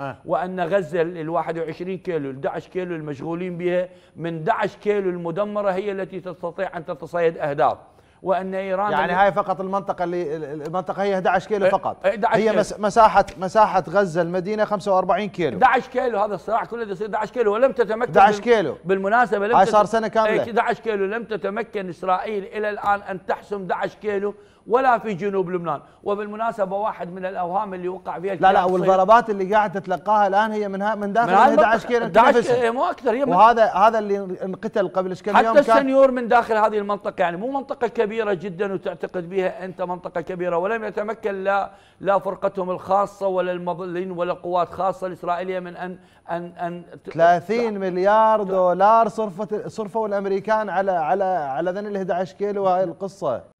آه. وان غزه ال 21 كيلو ال 11 كيلو المشغولين بها من 11 كيلو المدمره هي التي تستطيع ان تتصيد اهداف وان ايران يعني هاي فقط المنطقه اللي المنطقه هي 11 كيلو إيه، فقط 11 هي كيلو. مساحه مساحه غزه المدينه 45 كيلو 11 كيلو هذا الصراع كله يصير 11 كيلو ولم تتمكن 11 كيلو بالمناسبه لم صار سنه كامله 11 إيه، كيلو لم تتمكن اسرائيل الى الان ان تحسم 11 كيلو ولا في جنوب لبنان وبالمناسبه واحد من الاوهام اللي وقع فيها لا لا والضربات اللي قاعد تتلقاها الان هي من من داخل من 11 كيلو 11 كيلو إيه، مو اكثر هي وهذا هذا اللي انقتل قبل كم يوم حتى السنيور من داخل هذه المنطقه يعني مو منطقه كبيره كبيرة جدا وتعتقد بها أنت منطقة كبيرة ولم يتمكن لا لا فرقتهم الخاصة ولا المظلين ولا قوات خاصة الإسرائيلية من أن أن أن 30 مليار دولار صرفت صرفوا الأمريكان على على على ذن ال 11 كيلو هاي القصة